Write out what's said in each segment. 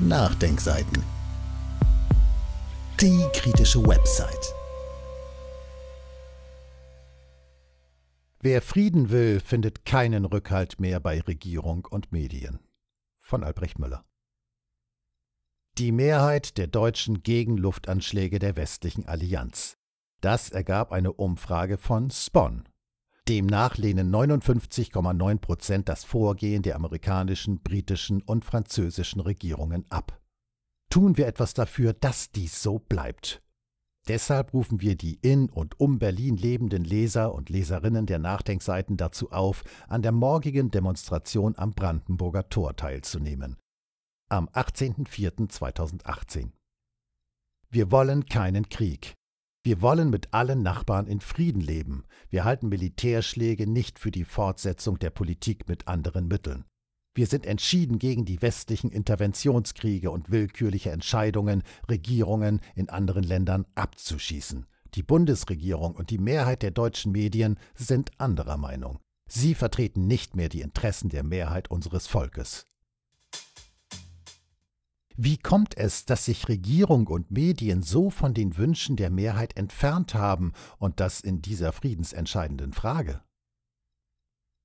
Nachdenkseiten. Die kritische Website. Wer Frieden will, findet keinen Rückhalt mehr bei Regierung und Medien. Von Albrecht Müller. Die Mehrheit der Deutschen gegen Luftanschläge der westlichen Allianz. Das ergab eine Umfrage von Spon, Demnach lehnen 59,9 Prozent das Vorgehen der amerikanischen, britischen und französischen Regierungen ab. Tun wir etwas dafür, dass dies so bleibt. Deshalb rufen wir die in und um Berlin lebenden Leser und Leserinnen der Nachdenkseiten dazu auf, an der morgigen Demonstration am Brandenburger Tor teilzunehmen. Am 18.04.2018. Wir wollen keinen Krieg. Wir wollen mit allen Nachbarn in Frieden leben. Wir halten Militärschläge nicht für die Fortsetzung der Politik mit anderen Mitteln. Wir sind entschieden gegen die westlichen Interventionskriege und willkürliche Entscheidungen, Regierungen in anderen Ländern abzuschießen. Die Bundesregierung und die Mehrheit der deutschen Medien sind anderer Meinung. Sie vertreten nicht mehr die Interessen der Mehrheit unseres Volkes. Wie kommt es, dass sich Regierung und Medien so von den Wünschen der Mehrheit entfernt haben und das in dieser friedensentscheidenden Frage?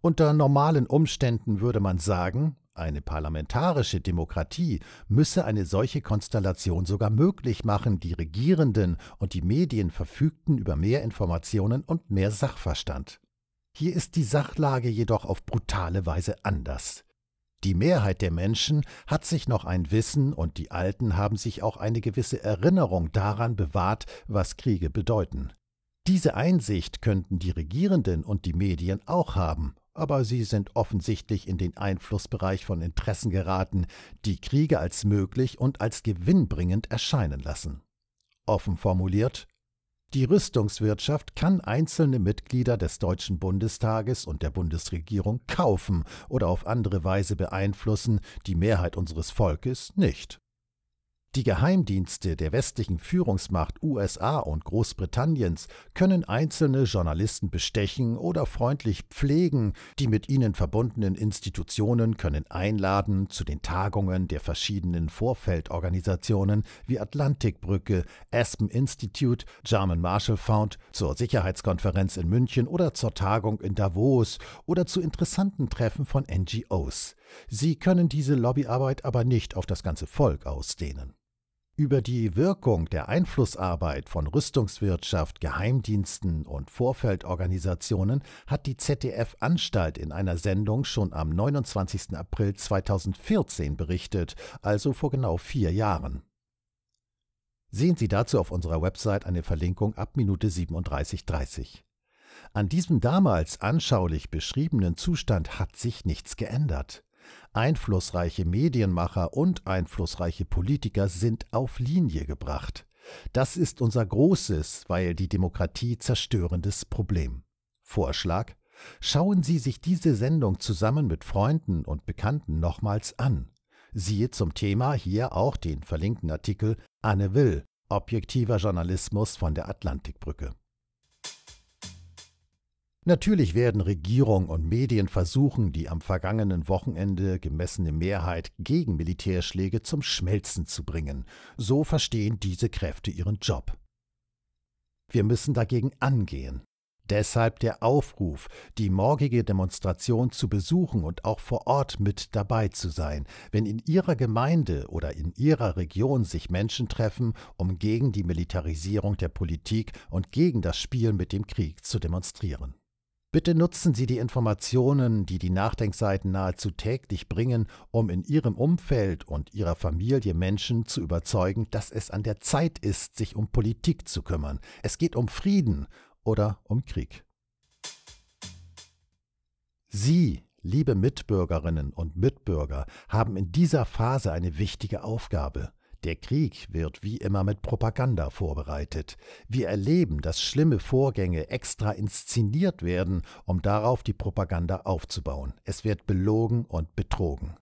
Unter normalen Umständen würde man sagen, eine parlamentarische Demokratie müsse eine solche Konstellation sogar möglich machen, die Regierenden und die Medien verfügten über mehr Informationen und mehr Sachverstand. Hier ist die Sachlage jedoch auf brutale Weise anders. Die Mehrheit der Menschen hat sich noch ein Wissen und die Alten haben sich auch eine gewisse Erinnerung daran bewahrt, was Kriege bedeuten. Diese Einsicht könnten die Regierenden und die Medien auch haben, aber sie sind offensichtlich in den Einflussbereich von Interessen geraten, die Kriege als möglich und als gewinnbringend erscheinen lassen. Offen formuliert, die Rüstungswirtschaft kann einzelne Mitglieder des Deutschen Bundestages und der Bundesregierung kaufen oder auf andere Weise beeinflussen, die Mehrheit unseres Volkes nicht. Die Geheimdienste der westlichen Führungsmacht USA und Großbritanniens können einzelne Journalisten bestechen oder freundlich pflegen, die mit ihnen verbundenen Institutionen können einladen zu den Tagungen der verschiedenen Vorfeldorganisationen wie Atlantikbrücke, Aspen Institute, German Marshall Fund, zur Sicherheitskonferenz in München oder zur Tagung in Davos oder zu interessanten Treffen von NGOs. Sie können diese Lobbyarbeit aber nicht auf das ganze Volk ausdehnen. Über die Wirkung der Einflussarbeit von Rüstungswirtschaft, Geheimdiensten und Vorfeldorganisationen hat die ZDF-Anstalt in einer Sendung schon am 29. April 2014 berichtet, also vor genau vier Jahren. Sehen Sie dazu auf unserer Website eine Verlinkung ab Minute 37.30. An diesem damals anschaulich beschriebenen Zustand hat sich nichts geändert. Einflussreiche Medienmacher und einflussreiche Politiker sind auf Linie gebracht. Das ist unser großes, weil die Demokratie zerstörendes Problem. Vorschlag? Schauen Sie sich diese Sendung zusammen mit Freunden und Bekannten nochmals an. Siehe zum Thema hier auch den verlinkten Artikel Anne Will, objektiver Journalismus von der Atlantikbrücke. Natürlich werden Regierung und Medien versuchen, die am vergangenen Wochenende gemessene Mehrheit gegen Militärschläge zum Schmelzen zu bringen. So verstehen diese Kräfte ihren Job. Wir müssen dagegen angehen. Deshalb der Aufruf, die morgige Demonstration zu besuchen und auch vor Ort mit dabei zu sein, wenn in Ihrer Gemeinde oder in Ihrer Region sich Menschen treffen, um gegen die Militarisierung der Politik und gegen das Spiel mit dem Krieg zu demonstrieren. Bitte nutzen Sie die Informationen, die die Nachdenkseiten nahezu täglich bringen, um in Ihrem Umfeld und Ihrer Familie Menschen zu überzeugen, dass es an der Zeit ist, sich um Politik zu kümmern. Es geht um Frieden oder um Krieg. Sie, liebe Mitbürgerinnen und Mitbürger, haben in dieser Phase eine wichtige Aufgabe. Der Krieg wird wie immer mit Propaganda vorbereitet. Wir erleben, dass schlimme Vorgänge extra inszeniert werden, um darauf die Propaganda aufzubauen. Es wird belogen und betrogen.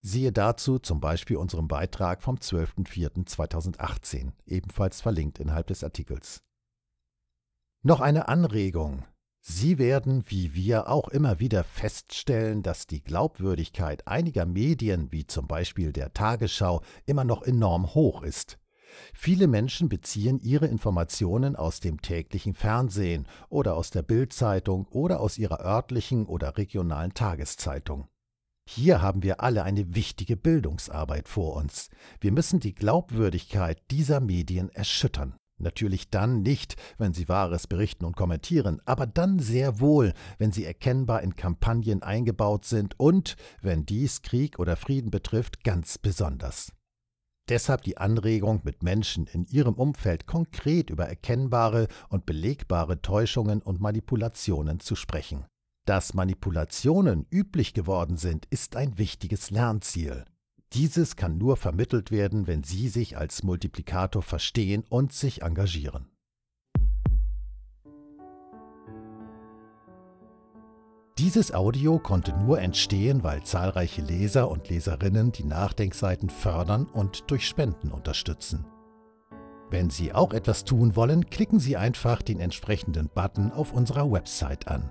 Siehe dazu zum Beispiel unseren Beitrag vom 12.04.2018, ebenfalls verlinkt innerhalb des Artikels. Noch eine Anregung. Sie werden, wie wir auch immer wieder feststellen, dass die Glaubwürdigkeit einiger Medien, wie zum Beispiel der Tagesschau, immer noch enorm hoch ist. Viele Menschen beziehen ihre Informationen aus dem täglichen Fernsehen oder aus der Bildzeitung oder aus ihrer örtlichen oder regionalen Tageszeitung. Hier haben wir alle eine wichtige Bildungsarbeit vor uns. Wir müssen die Glaubwürdigkeit dieser Medien erschüttern. Natürlich dann nicht, wenn sie Wahres berichten und kommentieren, aber dann sehr wohl, wenn sie erkennbar in Kampagnen eingebaut sind und, wenn dies Krieg oder Frieden betrifft, ganz besonders. Deshalb die Anregung, mit Menschen in ihrem Umfeld konkret über erkennbare und belegbare Täuschungen und Manipulationen zu sprechen. Dass Manipulationen üblich geworden sind, ist ein wichtiges Lernziel. Dieses kann nur vermittelt werden, wenn Sie sich als Multiplikator verstehen und sich engagieren. Dieses Audio konnte nur entstehen, weil zahlreiche Leser und Leserinnen die Nachdenkseiten fördern und durch Spenden unterstützen. Wenn Sie auch etwas tun wollen, klicken Sie einfach den entsprechenden Button auf unserer Website an.